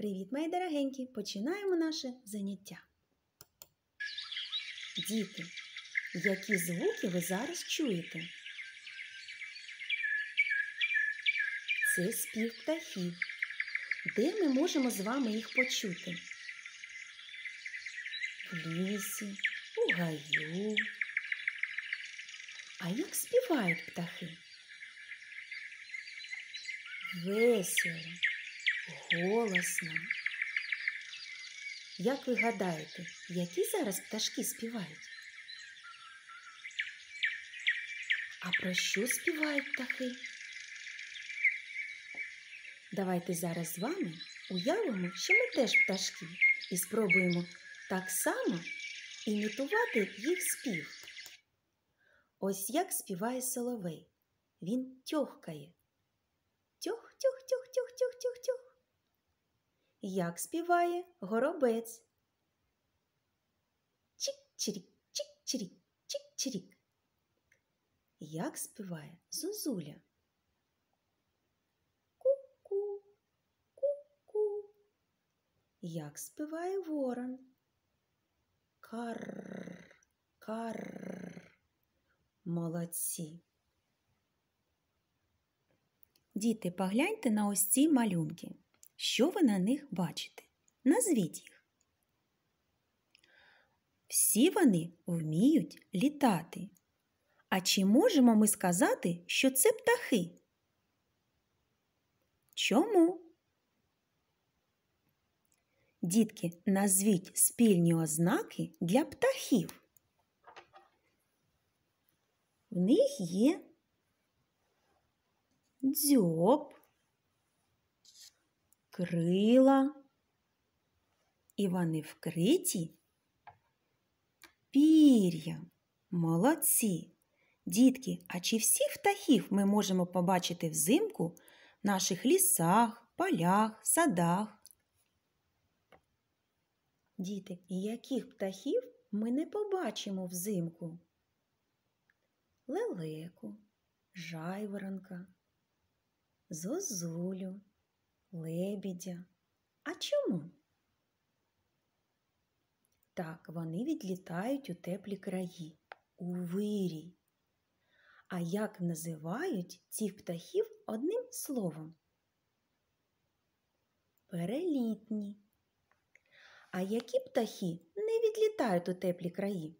Привіт, мої дорогенькі! Починаємо наше заняття. Діти, які звуки ви зараз чуєте? Це спів птахів. Де ми можемо з вами їх почути? В лісі, у гаю. А як співають птахи? Весело голосно. Як ви гадаєте, які зараз пташки співають? А про що співають птахи? Давайте зараз з вами уявимо, що ми теж пташки, і спробуємо так само імітувати їх спів. Ось як співає соловей. Він тьохкає. Тьох, тьох, тьох, тьох, тьох, тьох, тьох. Як співає горобець? Чік-чирік, чік-чирік, чік-чирік. Як співає зозуля? Ку-ку, ку-ку. Як співає ворон? Карр, карр. Молодці. Діти, погляньте на ось ці малюнки. Що ви на них бачите? Назвіть їх. Всі вони вміють літати. А чи можемо ми сказати, що це птахи? Чому? Дітки, назвіть спільні ознаки для птахів. В них є дзьоб, крила, і вони вкриті пір'ям. Молодці! Дітки, а чи всіх птахів ми можемо побачити взимку в наших лісах, полях, садах? Діти, і яких птахів ми не побачимо взимку? Лелеку, жайворонка, зозулю, лебідя. А чому? Так, вони відлітають у теплі краї, у вирій. А як називають цих птахів одним словом? Перелітні. А які птахи не відлітають у теплі краї?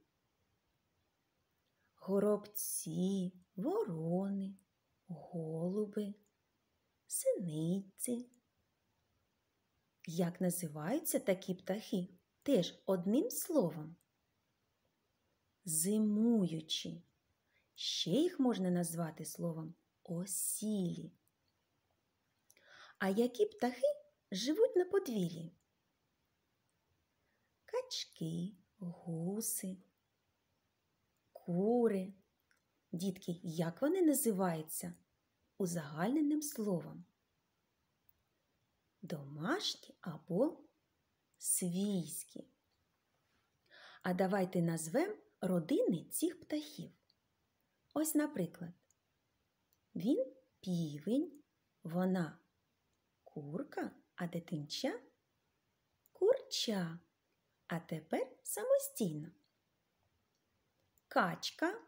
Горобці, ворони, голуби, синиці. Як називаються такі птахи? Теж одним словом. Зимуючі. Ще їх можна назвати словом осілі. А які птахи живуть на подвір'ї? Качки, гуси, кури. Дітки, як вони називаються? Узагальненим словом домашні або свійські. А давайте назвемо родини цих птахів. Ось, наприклад, він півень, вона курка, а дитинча курча. А тепер самостійно. Качка.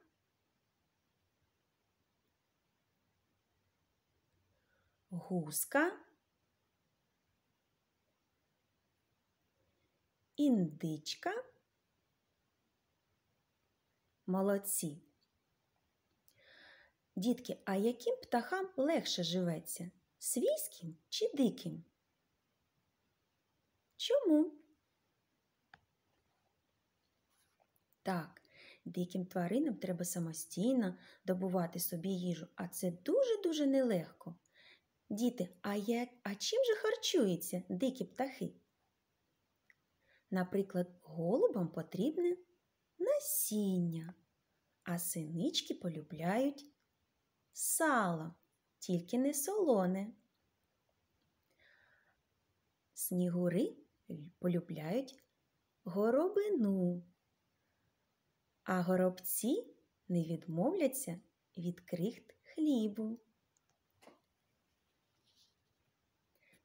Гуска. індичка. Молодці. Дітки, а яким птахам легше живеться? Свійським чи диким? Чому? Так, диким тваринам треба самостійно добувати собі їжу, а це дуже-дуже нелегко. Діти, а, як, а чим же харчуються дикі птахи? Наприклад, голубам потрібне насіння, а синички полюбляють сало, тільки не солоне. Снігури полюбляють горобину, а горобці не відмовляться від крихт хлібу.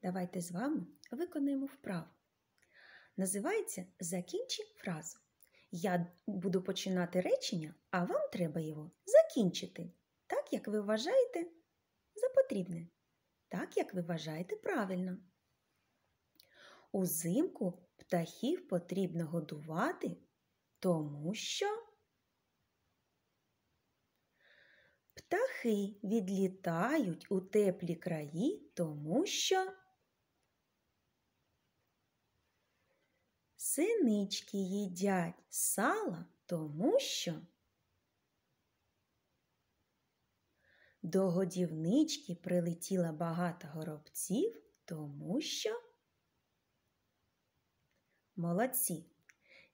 Давайте з вами виконаємо вправу називається Закінчи фразу. Я буду починати речення, а вам треба його закінчити, так, як ви вважаєте за потрібне. Так, як ви вважаєте правильно. Узимку птахів потрібно годувати, тому що птахи відлітають у теплі краї, тому що. синички їдять сала, тому що до годівнички прилетіло багато горобців, тому що. Молодці!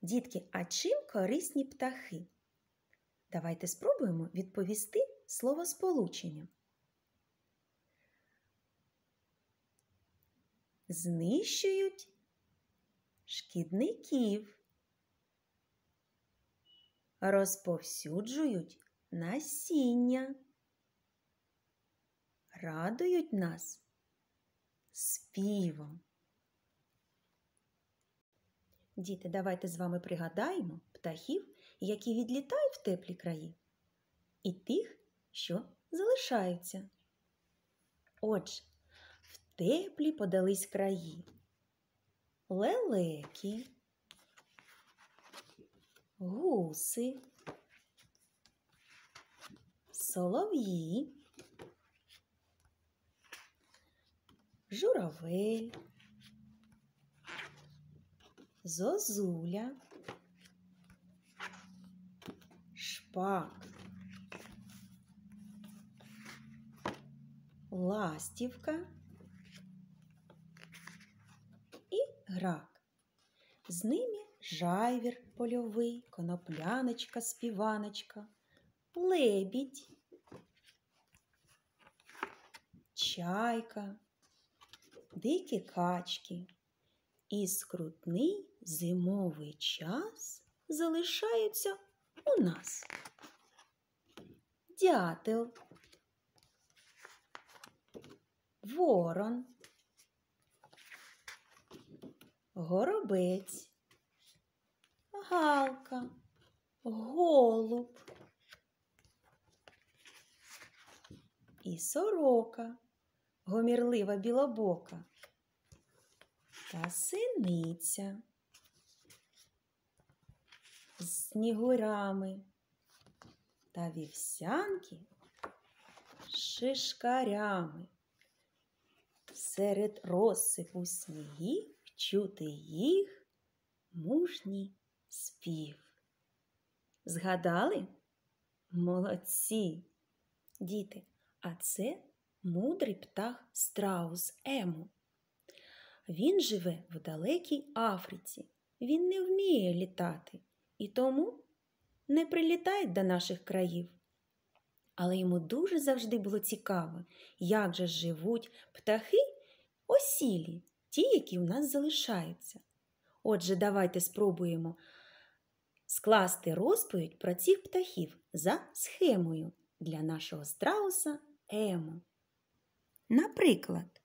Дітки, а чим корисні птахи? Давайте спробуємо відповісти словосполученням. Знищують шкідників, розповсюджують насіння, радують нас співом. Діти, давайте з вами пригадаємо птахів, які відлітають в теплі краї, і тих, що залишаються. Отже, в теплі подались краї лелеки, гуси, солов'ї, журавель, зозуля, шпак, ластівка. грак. З ними жайвір польовий, конопляночка, співаночка, плебідь, чайка, дикі качки. І скрутний зимовий час залишаються у нас. Дятел, ворон горобець, галка, голуб і сорока, гомірлива білобока та синиця з снігурами та вівсянки шишкарями. Серед розсипу снігів чути їх мужній спів. Згадали? Молодці, діти, а це мудрий птах страус Ему. Він живе в далекій Африці. Він не вміє літати і тому не прилітає до наших країв. Але йому дуже завжди було цікаво, як же живуть птахи осілі ті, які у нас залишаються. Отже, давайте спробуємо скласти розповідь про цих птахів за схемою для нашого страуса Ему. Наприклад,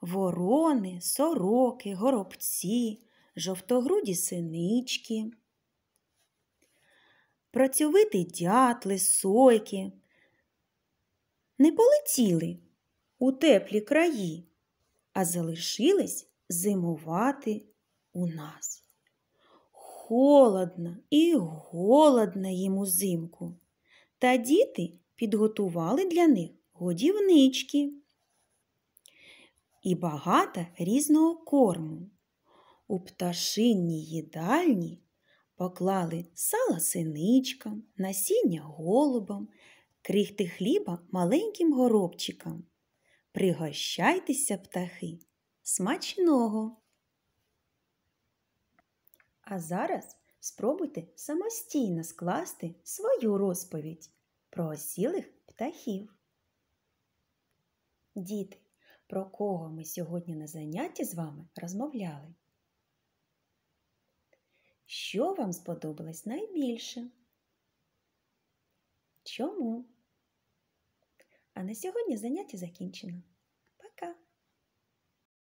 ворони, сороки, горобці, жовтогруді синички, працьовиті дятли, сойки. Не полетіли у теплі краї а залишились зимувати у нас. Холодно і голодно їм узимку. Та діти підготували для них годівнички і багато різного корму. У пташинній їдальні поклали сала синичкам, насіння голубам, крихти хліба маленьким горобчикам. Пригощайтеся, птахи, смачного! А зараз спробуйте самостійно скласти свою розповідь про осілих птахів. Діти, про кого ми сьогодні на занятті з вами розмовляли? Що вам сподобалось найбільше? Чому? А на сьогодні заняття закінчено.